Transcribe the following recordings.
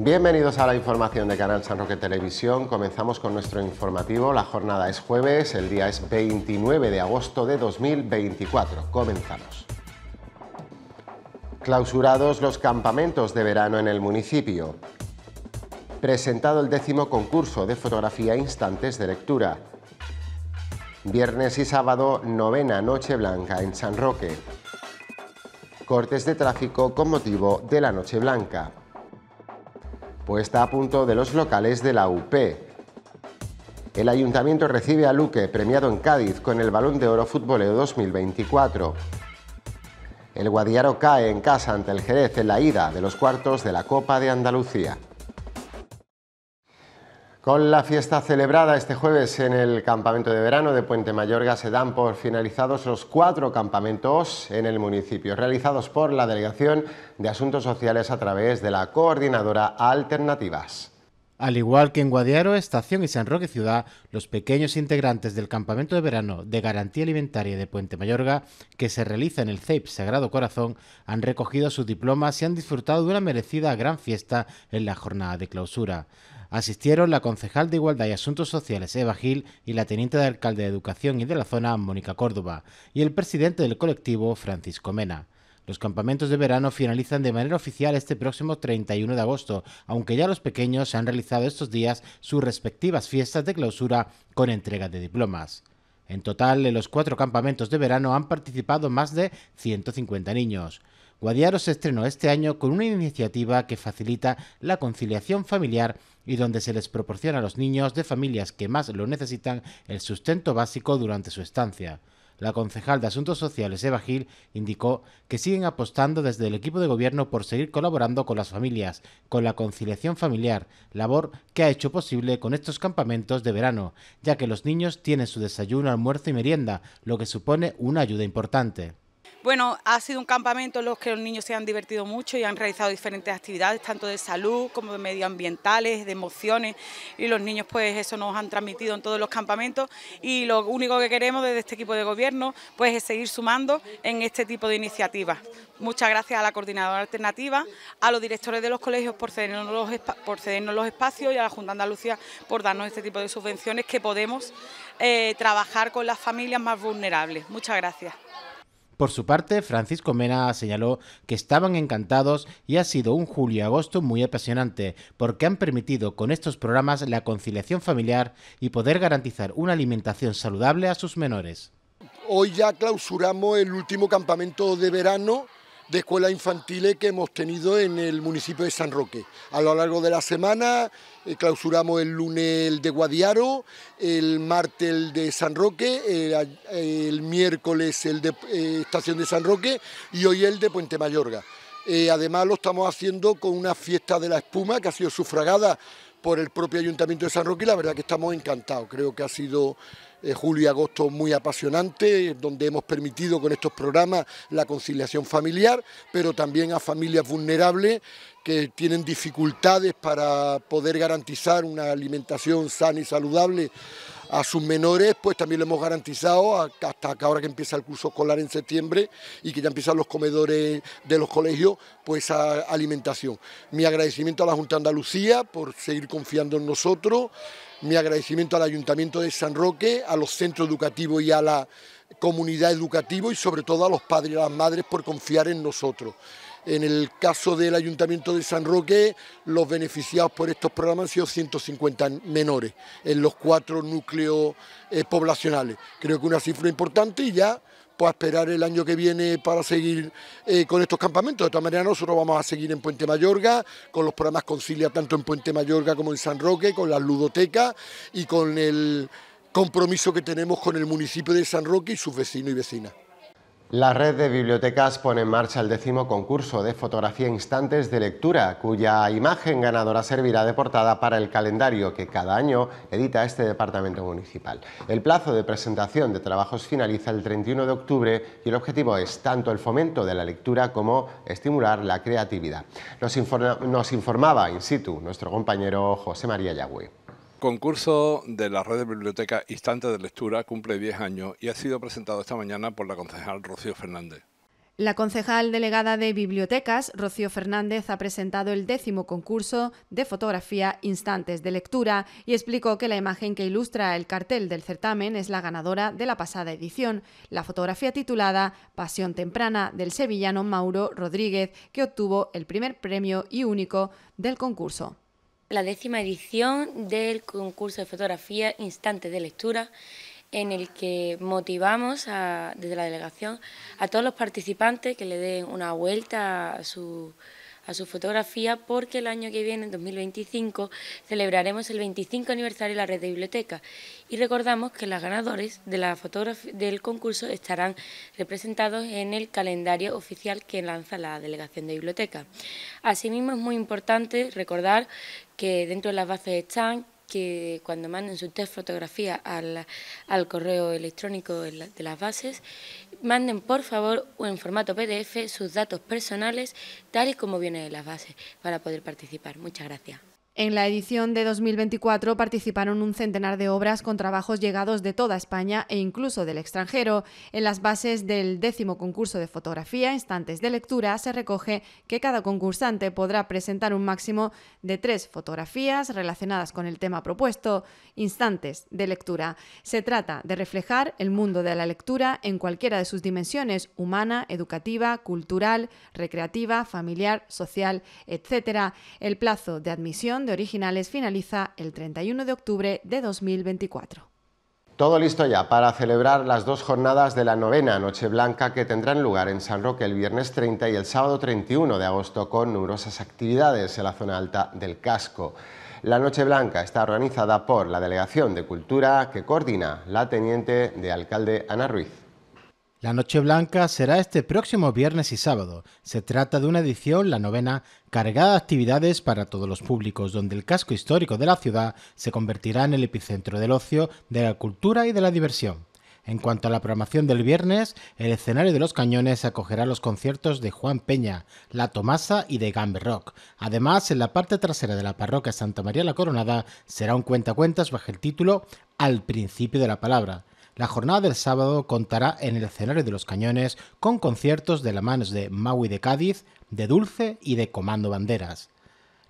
Bienvenidos a la información de Canal San Roque Televisión. Comenzamos con nuestro informativo. La jornada es jueves, el día es 29 de agosto de 2024. Comenzamos. Clausurados los campamentos de verano en el municipio. Presentado el décimo concurso de fotografía instantes de lectura. Viernes y sábado, novena Noche Blanca en San Roque. Cortes de tráfico con motivo de la Noche Blanca puesta a punto de los locales de la UP. El ayuntamiento recibe a Luque, premiado en Cádiz con el Balón de Oro Futboleo 2024. El Guadiaro cae en casa ante el Jerez en la ida de los cuartos de la Copa de Andalucía. Con la fiesta celebrada este jueves en el campamento de verano de Puente Mayorga se dan por finalizados los cuatro campamentos en el municipio, realizados por la Delegación de Asuntos Sociales a través de la Coordinadora Alternativas. Al igual que en Guadiaro, Estación y San Roque Ciudad, los pequeños integrantes del campamento de verano de garantía alimentaria de Puente Mayorga, que se realiza en el CEIP Sagrado Corazón, han recogido sus diplomas y han disfrutado de una merecida gran fiesta en la jornada de clausura. Asistieron la concejal de Igualdad y Asuntos Sociales Eva Gil y la teniente de alcalde de Educación y de la zona Mónica Córdoba y el presidente del colectivo Francisco Mena. Los campamentos de verano finalizan de manera oficial este próximo 31 de agosto, aunque ya los pequeños han realizado estos días sus respectivas fiestas de clausura con entrega de diplomas. En total, en los cuatro campamentos de verano han participado más de 150 niños. Guadiaro se estrenó este año con una iniciativa que facilita la conciliación familiar y donde se les proporciona a los niños de familias que más lo necesitan el sustento básico durante su estancia. La concejal de Asuntos Sociales, Eva Gil, indicó que siguen apostando desde el equipo de gobierno por seguir colaborando con las familias, con la conciliación familiar, labor que ha hecho posible con estos campamentos de verano, ya que los niños tienen su desayuno, almuerzo y merienda, lo que supone una ayuda importante. Bueno, ha sido un campamento en los que los niños se han divertido mucho y han realizado diferentes actividades, tanto de salud como de medioambientales, de emociones, y los niños pues eso nos han transmitido en todos los campamentos y lo único que queremos desde este equipo de gobierno pues es seguir sumando en este tipo de iniciativas. Muchas gracias a la coordinadora alternativa, a los directores de los colegios por cedernos los, por cedernos los espacios y a la Junta de Andalucía por darnos este tipo de subvenciones que podemos eh, trabajar con las familias más vulnerables. Muchas gracias. Por su parte, Francisco Mena señaló que estaban encantados y ha sido un julio y agosto muy apasionante, porque han permitido con estos programas la conciliación familiar y poder garantizar una alimentación saludable a sus menores. Hoy ya clausuramos el último campamento de verano de escuelas infantiles que hemos tenido en el municipio de San Roque. A lo largo de la semana eh, clausuramos el lunes el de Guadiaro, el martes el de San Roque, el, miércoles el de eh, Estación de San Roque y hoy el de Puente Mayorga. Eh, además lo estamos haciendo con una fiesta de la espuma que ha sido sufragada por el propio Ayuntamiento de San Roque y la verdad que estamos encantados. Creo que ha sido eh, julio y agosto muy apasionante, donde hemos permitido con estos programas la conciliación familiar, pero también a familias vulnerables que tienen dificultades para poder garantizar una alimentación sana y saludable a sus menores, pues también le hemos garantizado hasta que ahora que empieza el curso escolar en septiembre y que ya empiezan los comedores de los colegios, pues alimentación. Mi agradecimiento a la Junta de Andalucía por seguir confiando en nosotros, mi agradecimiento al Ayuntamiento de San Roque, a los centros educativos y a la comunidad educativa y sobre todo a los padres y a las madres por confiar en nosotros. En el caso del Ayuntamiento de San Roque, los beneficiados por estos programas han sido 150 menores en los cuatro núcleos eh, poblacionales. Creo que una cifra importante y ya pues esperar el año que viene para seguir eh, con estos campamentos. De todas maneras, nosotros vamos a seguir en Puente Mayorga, con los programas Concilia tanto en Puente Mayorga como en San Roque, con las ludotecas y con el compromiso que tenemos con el municipio de San Roque y sus vecinos y vecinas. La red de bibliotecas pone en marcha el décimo concurso de fotografía instantes de lectura, cuya imagen ganadora servirá de portada para el calendario que cada año edita este departamento municipal. El plazo de presentación de trabajos finaliza el 31 de octubre y el objetivo es tanto el fomento de la lectura como estimular la creatividad. Nos, informaba in situ nuestro compañero José María Yagüe. Concurso de la Red de Biblioteca Instantes de Lectura cumple 10 años y ha sido presentado esta mañana por la concejal Rocío Fernández. La concejal delegada de Bibliotecas, Rocío Fernández, ha presentado el décimo concurso de fotografía Instantes de Lectura y explicó que la imagen que ilustra el cartel del certamen es la ganadora de la pasada edición, la fotografía titulada Pasión Temprana del sevillano Mauro Rodríguez, que obtuvo el primer premio y único del concurso la décima edición del concurso de fotografía Instantes de Lectura, en el que motivamos desde la delegación a todos los participantes que le den una vuelta a su a su fotografía porque el año que viene, en 2025, celebraremos el 25 aniversario de la red de biblioteca. y recordamos que los ganadores de la del concurso estarán representados en el calendario oficial que lanza la Delegación de biblioteca. Asimismo, es muy importante recordar que dentro de las bases están que cuando manden sus test fotografías al correo electrónico de las bases manden por favor en formato PDF sus datos personales tal y como viene de las bases para poder participar. Muchas gracias. En la edición de 2024 participaron un centenar de obras con trabajos llegados de toda España e incluso del extranjero. En las bases del décimo concurso de fotografía, instantes de lectura, se recoge que cada concursante podrá presentar un máximo de tres fotografías relacionadas con el tema propuesto, instantes de lectura. Se trata de reflejar el mundo de la lectura en cualquiera de sus dimensiones, humana, educativa, cultural, recreativa, familiar, social, etc. El plazo de admisión originales finaliza el 31 de octubre de 2024. Todo listo ya para celebrar las dos jornadas de la novena Noche Blanca que tendrán lugar en San Roque el viernes 30 y el sábado 31 de agosto con numerosas actividades en la zona alta del casco. La Noche Blanca está organizada por la Delegación de Cultura que coordina la Teniente de Alcalde Ana Ruiz. La Noche Blanca será este próximo viernes y sábado. Se trata de una edición, la novena, cargada de actividades para todos los públicos, donde el casco histórico de la ciudad se convertirá en el epicentro del ocio, de la cultura y de la diversión. En cuanto a la programación del viernes, el escenario de los cañones acogerá los conciertos de Juan Peña, La Tomasa y de Gambe Rock. Además, en la parte trasera de la parroquia Santa María la Coronada será un cuentacuentas bajo el título Al principio de la palabra la jornada del sábado contará en el escenario de los cañones con conciertos de la manos de Maui de Cádiz, de Dulce y de Comando Banderas.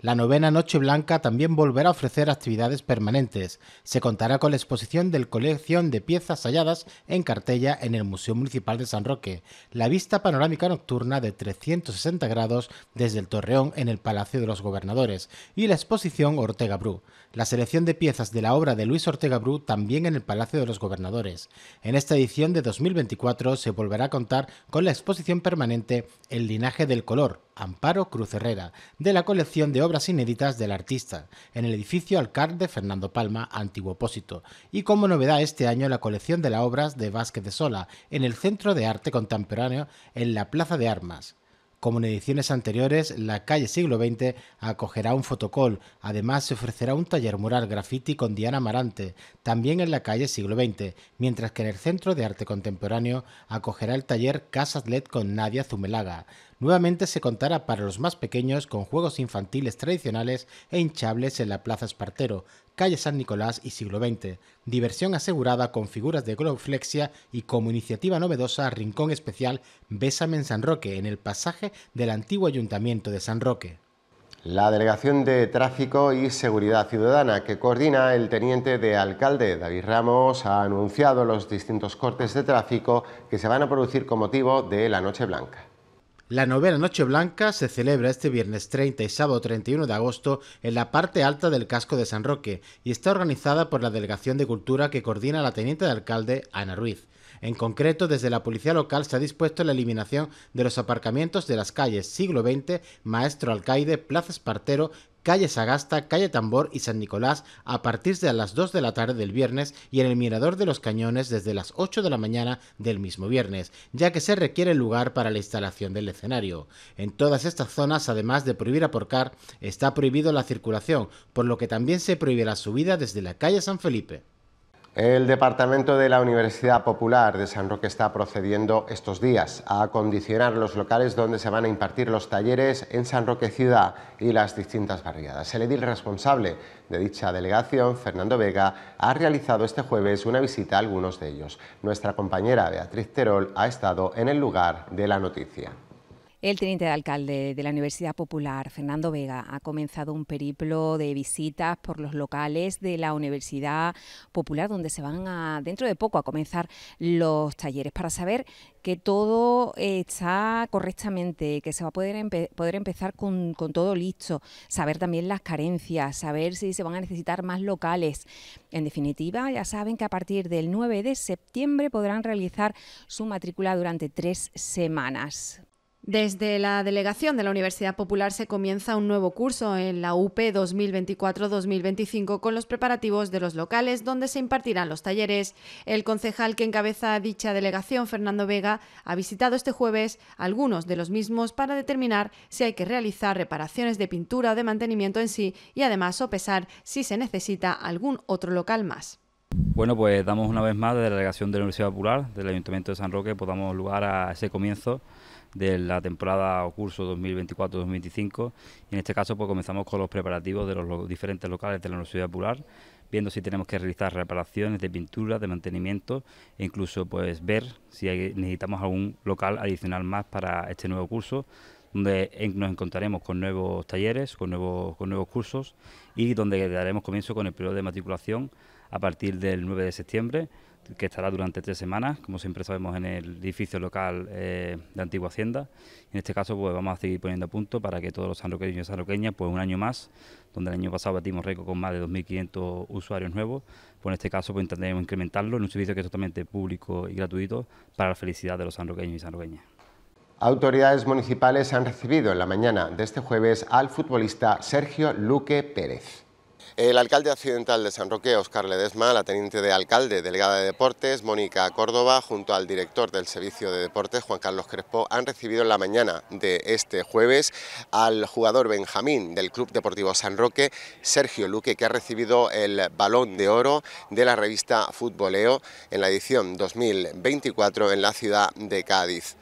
La novena Noche Blanca también volverá a ofrecer actividades permanentes. Se contará con la exposición del colección de piezas halladas en cartella en el Museo Municipal de San Roque, la vista panorámica nocturna de 360 grados desde el Torreón en el Palacio de los Gobernadores y la exposición Ortega Bru, la selección de piezas de la obra de Luis Ortega Bru también en el Palacio de los Gobernadores. En esta edición de 2024 se volverá a contar con la exposición permanente El linaje del color, Amparo Cruz Herrera, de la colección de obras inéditas del artista, en el edificio de Fernando Palma, antiguo Opósito, y como novedad este año la colección de las obras de Vázquez de Sola, en el Centro de Arte Contemporáneo, en la Plaza de Armas. Como en ediciones anteriores, la calle siglo XX acogerá un fotocol Además, se ofrecerá un taller mural graffiti con Diana Marante, también en la calle siglo XX, mientras que en el Centro de Arte Contemporáneo acogerá el taller Casas LED con Nadia Zumelaga. Nuevamente se contará para los más pequeños con juegos infantiles tradicionales e hinchables en la Plaza Espartero, calle San Nicolás y siglo XX. Diversión asegurada con figuras de Globflexia y como iniciativa novedosa Rincón Especial Bésame en San Roque, en el pasaje del antiguo Ayuntamiento de San Roque. La Delegación de Tráfico y Seguridad Ciudadana, que coordina el teniente de alcalde David Ramos, ha anunciado los distintos cortes de tráfico que se van a producir con motivo de la Noche Blanca. La novela Noche Blanca se celebra este viernes 30 y sábado 31 de agosto en la parte alta del casco de San Roque y está organizada por la Delegación de Cultura que coordina la teniente de alcalde Ana Ruiz. En concreto, desde la policía local se ha dispuesto la eliminación de los aparcamientos de las calles Siglo XX, Maestro Alcaide, Plaza Espartero, calle Sagasta, calle Tambor y San Nicolás a partir de las 2 de la tarde del viernes y en el Mirador de los Cañones desde las 8 de la mañana del mismo viernes, ya que se requiere el lugar para la instalación del escenario. En todas estas zonas, además de prohibir aporcar, está prohibido la circulación, por lo que también se prohíbe la subida desde la calle San Felipe. El Departamento de la Universidad Popular de San Roque está procediendo estos días a acondicionar los locales donde se van a impartir los talleres en San Roque Ciudad y las distintas barriadas. El edil responsable de dicha delegación, Fernando Vega, ha realizado este jueves una visita a algunos de ellos. Nuestra compañera Beatriz Terol ha estado en el lugar de la noticia. El teniente de alcalde de la Universidad Popular, Fernando Vega, ha comenzado un periplo de visitas por los locales de la Universidad Popular, donde se van a, dentro de poco a comenzar los talleres para saber que todo está correctamente, que se va a poder, empezar con, todo listo, saber también las carencias, saber si se van a necesitar más locales. En definitiva, ya saben que a partir del 9 de septiembre podrán realizar su matrícula durante tres semanas. Desde la delegación de la Universidad Popular se comienza un nuevo curso en la UP 2024-2025 con los preparativos de los locales donde se impartirán los talleres. El concejal que encabeza dicha delegación, Fernando Vega, ha visitado este jueves algunos de los mismos para determinar si hay que realizar reparaciones de pintura o de mantenimiento en sí y además sopesar si se necesita algún otro local más. Bueno, pues damos una vez más de la delegación de la Universidad Popular del Ayuntamiento de San Roque, podamos pues lugar a ese comienzo de la temporada o curso 2024-2025. Y en este caso, pues comenzamos con los preparativos de los diferentes locales de la Universidad Popular, viendo si tenemos que realizar reparaciones de pintura, de mantenimiento e incluso pues ver si necesitamos algún local adicional más para este nuevo curso donde nos encontraremos con nuevos talleres, con nuevos, con nuevos cursos y donde daremos comienzo con el periodo de matriculación a partir del 9 de septiembre que estará durante tres semanas, como siempre sabemos, en el edificio local eh, de Antigua Hacienda. En este caso, pues vamos a seguir poniendo a punto para que todos los sanroqueños y sanroqueñas, pues un año más, donde el año pasado batimos récord con más de 2.500 usuarios nuevos, pues en este caso pues intentaremos incrementarlo en un servicio que es totalmente público y gratuito para la felicidad de los sanroqueños y sanroqueñas. Autoridades municipales han recibido en la mañana de este jueves al futbolista Sergio Luque Pérez. El alcalde occidental de San Roque, Oscar Ledesma, la teniente de alcalde, delegada de Deportes, Mónica Córdoba, junto al director del Servicio de Deportes, Juan Carlos Crespo, han recibido en la mañana de este jueves al jugador Benjamín del Club Deportivo San Roque, Sergio Luque, que ha recibido el Balón de Oro de la revista Futboleo en la edición 2024 en la ciudad de Cádiz.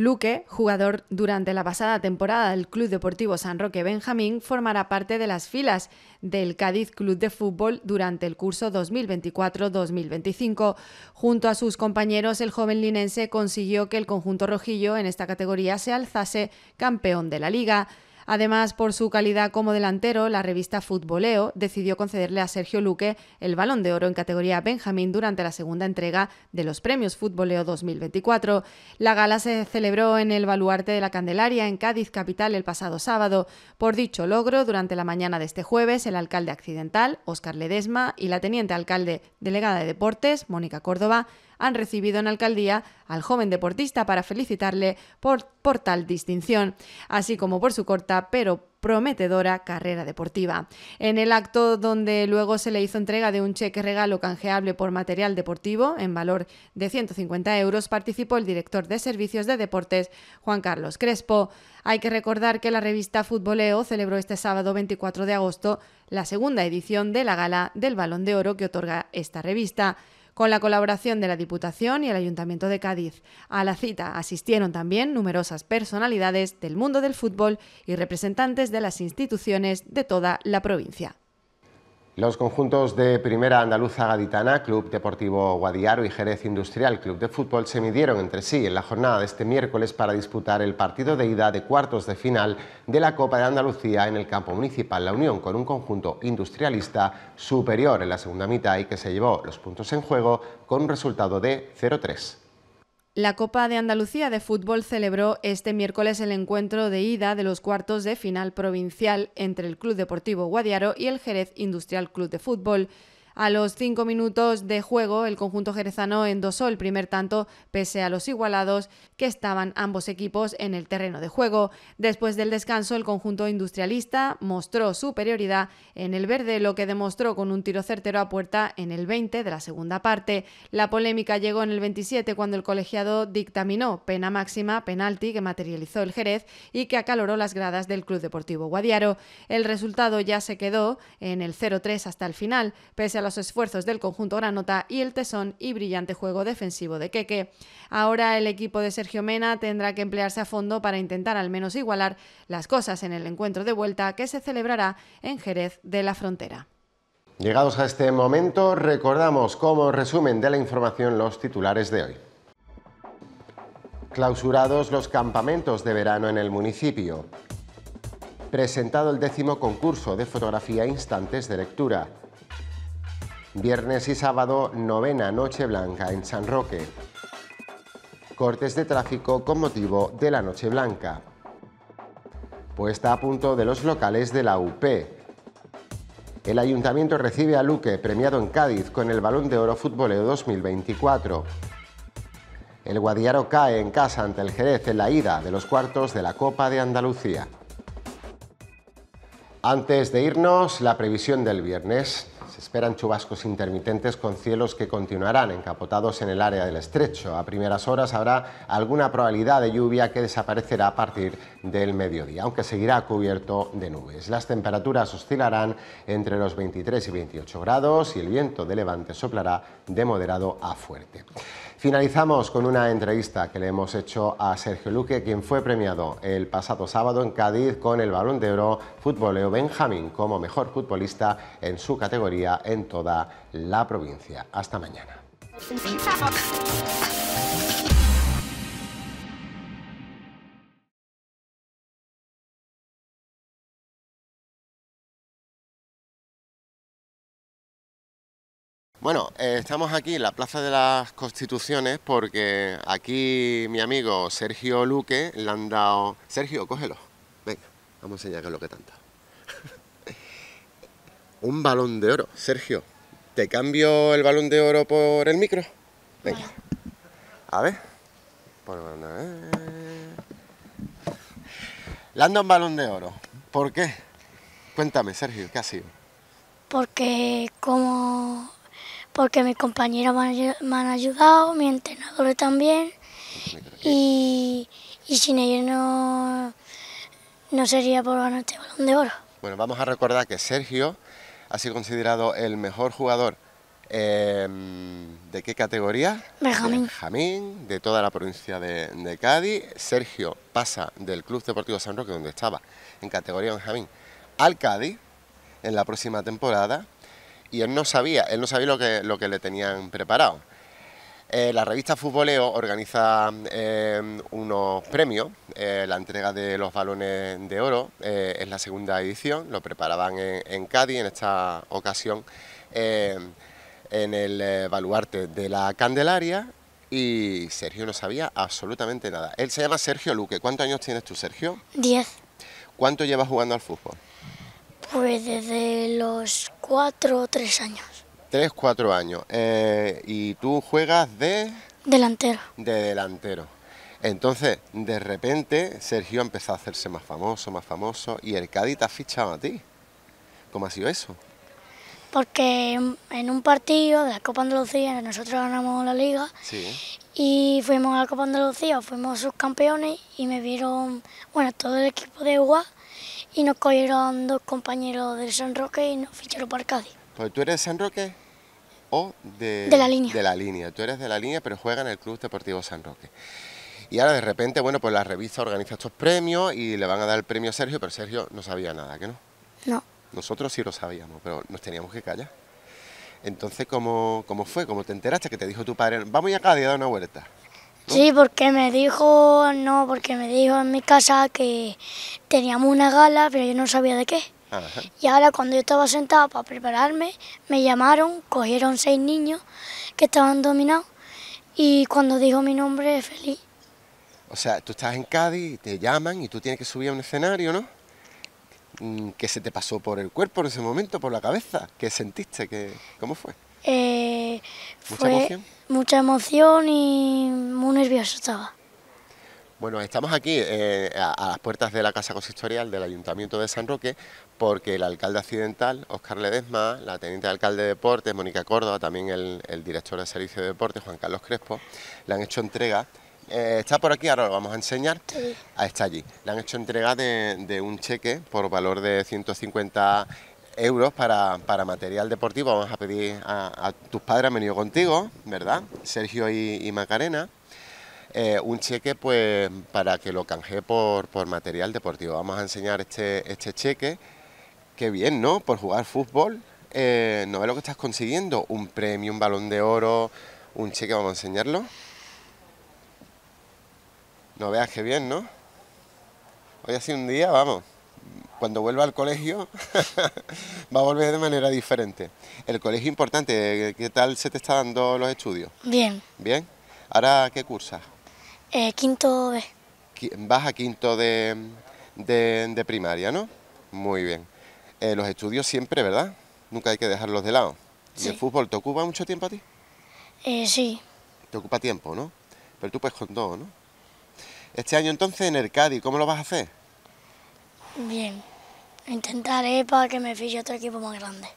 Luque, jugador durante la pasada temporada del Club Deportivo San Roque Benjamín, formará parte de las filas del Cádiz Club de Fútbol durante el curso 2024-2025. Junto a sus compañeros, el joven linense consiguió que el conjunto rojillo en esta categoría se alzase campeón de la liga. Además, por su calidad como delantero, la revista Futboleo decidió concederle a Sergio Luque el balón de oro en categoría Benjamín durante la segunda entrega de los premios Futboleo 2024. La gala se celebró en el baluarte de la Candelaria, en Cádiz capital, el pasado sábado. Por dicho logro, durante la mañana de este jueves, el alcalde accidental, Óscar Ledesma, y la teniente alcalde delegada de Deportes, Mónica Córdoba, han recibido en alcaldía al joven deportista para felicitarle por, por tal distinción, así como por su corta pero prometedora carrera deportiva. En el acto donde luego se le hizo entrega de un cheque regalo canjeable por material deportivo en valor de 150 euros, participó el director de Servicios de Deportes, Juan Carlos Crespo. Hay que recordar que la revista Futboleo celebró este sábado 24 de agosto la segunda edición de la gala del Balón de Oro que otorga esta revista con la colaboración de la Diputación y el Ayuntamiento de Cádiz. A la cita asistieron también numerosas personalidades del mundo del fútbol y representantes de las instituciones de toda la provincia. Los conjuntos de Primera Andaluza Gaditana, Club Deportivo Guadiaro y Jerez Industrial Club de Fútbol se midieron entre sí en la jornada de este miércoles para disputar el partido de ida de cuartos de final de la Copa de Andalucía en el campo municipal La Unión con un conjunto industrialista superior en la segunda mitad y que se llevó los puntos en juego con un resultado de 0-3. La Copa de Andalucía de Fútbol celebró este miércoles el encuentro de ida de los cuartos de final provincial entre el Club Deportivo Guadiaro y el Jerez Industrial Club de Fútbol. A los cinco minutos de juego, el conjunto jerezano endosó el primer tanto, pese a los igualados que estaban ambos equipos en el terreno de juego. Después del descanso, el conjunto industrialista mostró superioridad en el verde, lo que demostró con un tiro certero a puerta en el 20 de la segunda parte. La polémica llegó en el 27 cuando el colegiado dictaminó pena máxima, penalti que materializó el Jerez y que acaloró las gradas del Club Deportivo Guadiaro. El resultado ya se quedó en el 0-3 hasta el final, pese a los esfuerzos del conjunto granota y el tesón y brillante juego defensivo de queque Ahora el equipo de Sergio Mena tendrá que emplearse a fondo para intentar al menos igualar las cosas en el encuentro de vuelta que se celebrará en Jerez de la Frontera. Llegados a este momento, recordamos como resumen de la información los titulares de hoy. Clausurados los campamentos de verano en el municipio. Presentado el décimo concurso de fotografía instantes de lectura. Viernes y sábado, novena Noche Blanca en San Roque. Cortes de tráfico con motivo de la Noche Blanca. Puesta a punto de los locales de la UP. El Ayuntamiento recibe a Luque, premiado en Cádiz con el Balón de Oro Futboleo 2024. El Guadiaro cae en casa ante el Jerez en la ida de los cuartos de la Copa de Andalucía. Antes de irnos, la previsión del viernes esperan chubascos intermitentes con cielos que continuarán encapotados en el área del estrecho. A primeras horas habrá alguna probabilidad de lluvia que desaparecerá a partir del mediodía, aunque seguirá cubierto de nubes. Las temperaturas oscilarán entre los 23 y 28 grados y el viento de levante soplará de moderado a fuerte. Finalizamos con una entrevista que le hemos hecho a Sergio Luque, quien fue premiado el pasado sábado en Cádiz con el Balón de Oro Futboleo Benjamín como mejor futbolista en su categoría en toda la provincia. Hasta mañana. Bueno, eh, estamos aquí en la Plaza de las Constituciones porque aquí mi amigo Sergio Luque le han dado... Sergio, cógelo. Venga, vamos a enseñar qué es lo que tanto. Un balón de oro, Sergio. ¿Te cambio el balón de oro por el micro? Venga. A ver. Le han dado un balón de oro. ¿Por qué? Cuéntame, Sergio, ¿qué ha sido? Porque como porque mis compañeros me, han, ayudado, mis entrenadores también, y, sin ellos no, no sería por ganar este balón de oro. Bueno, vamos a recordar que Sergio ha sido considerado el mejor jugador em, ¿De qué categoría? Benjamín. Benjamín, de toda la provincia de, de, Cádiz. Sergio pasa del Club Deportivo San Roque, donde estaba, en categoría Benjamín, al Cádiz en la próxima temporada y él no sabía, él no sabía lo que, lo que le tenían preparado. Eh, la revista Futboleo organiza eh, unos premios, eh, la entrega de los balones de oro, es la segunda edición, lo preparaban en, en Cádiz en esta ocasión en el baluarte de la Candelaria y Sergio no sabía absolutamente nada. Él se llama Sergio Luque, ¿cuántos años tienes tú Sergio? Diez. ¿Cuánto llevas jugando al fútbol? Pues desde los cuatro o tres años. Tres, cuatro años. Eh, ¿Y tú juegas de...? Delantero. De delantero. Entonces, de repente, Sergio empezó a hacerse más famoso, más famoso, y el Cádiz te ha fichado a ti. ¿Cómo ha sido eso? Porque en un partido de la Copa Andalucía, nosotros ganamos la liga, y fuimos a la Copa Andalucía, fuimos subcampeones, y me vieron, bueno, todo el equipo de UA y nos cogieron dos compañeros del San Roque y nos ficharon por Cádiz. Pues tú eres de San Roque o de, de, la línea. de la línea. Tú eres de la línea, pero juega en el Club Deportivo San Roque. Y ahora de repente, bueno, pues la revista organiza estos premios y le van a dar el premio a Sergio, pero Sergio no sabía nada, ¿qué no? No. Nosotros sí lo sabíamos, pero nos teníamos que callar. Entonces, ¿cómo, cómo fue? ¿Cómo te enteraste que te dijo tu padre, vamos a Cádiz a dar una vuelta? Sí, porque me dijo, no, porque me dijo en mi casa que teníamos una gala, pero yo no sabía de qué. Y ahora cuando yo estaba sentada para prepararme, me llamaron, cogieron seis niños que estaban dominados y cuando dijo mi nombre, feliz. O sea, tú estás en Cádiz, te llaman y tú tienes que subir a un escenario, ¿no? Mm, ¿Qué se te pasó por el cuerpo en ese momento, por la cabeza? ¿Qué sentiste? ¿Cómo fue? Eh, ¿Mucha fue emoción? Mucha emoción y muy nervioso estaba. Bueno, estamos aquí eh, a, las puertas de la Casa Consistorial del Ayuntamiento de San Roque porque el alcalde accidental, Óscar Ledesma, la teniente de alcalde de Deportes, Mónica Córdoba, también el, director de Servicio de Deportes, Juan Carlos Crespo, le han hecho entrega eh, está por aquí, ahora lo vamos a enseñar. Ah, está allí. Le han hecho entrega de, de un cheque por valor de 150 euros para, material deportivo. Vamos a pedir a, tus padres, han venido contigo, ¿verdad? Sergio y, Macarena. Eh, un cheque pues para que lo canje por, material deportivo. Vamos a enseñar este, este cheque. Qué bien, ¿no? Por jugar fútbol. Eh, ¿No ve lo que estás consiguiendo? Un premio, un balón de oro, un cheque, vamos a enseñarlo. No veas qué bien, ¿no? Hoy ha sido un día, vamos cuando vuelva al colegio va a volver de manera diferente. El colegio importante, ¿qué tal se te están dando los estudios? Bien. ¿Bien? ¿Ahora qué cursas? Eh, quinto B. Vas a quinto de, primaria, ¿no? Muy bien. Eh, los estudios siempre, ¿verdad? Nunca hay que dejarlos de lado. ¿Y el fútbol te ocupa mucho tiempo a ti? Eh, sí. Te ocupa tiempo, ¿no? Pero tú puedes con todo, ¿no? Este año entonces en el Cádiz, ¿cómo lo vas a hacer? Bien. Intentaré para que me fiche otro equipo más grande.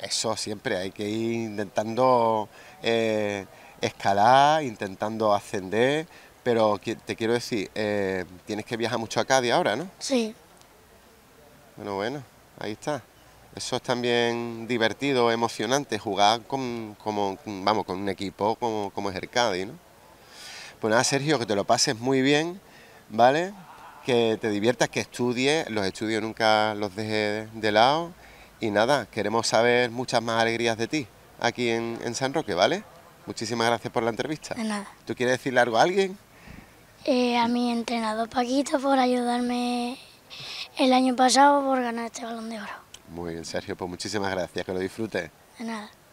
Eso siempre, hay que ir intentando eh, escalar, intentando ascender, pero te quiero decir, eh, tienes que viajar mucho a Cádiz ahora, ¿no? Sí. Bueno, bueno, ahí está. Eso es también divertido, emocionante, jugar con, como, vamos, con un equipo como, como es el Cádiz, ¿no? Pues nada, Sergio, que te lo pases muy bien, ¿vale? que te diviertas, que estudies, los estudios nunca los dejes de lado y nada, queremos saber muchas más alegrías de ti aquí en, San Roque, ¿vale? Muchísimas gracias por la entrevista. De nada. ¿Tú quieres decirle algo a alguien? Eh, a mi entrenador Paquito por ayudarme el año pasado por ganar este balón de oro. Muy bien, Sergio, pues muchísimas gracias, que lo disfrutes. De nada.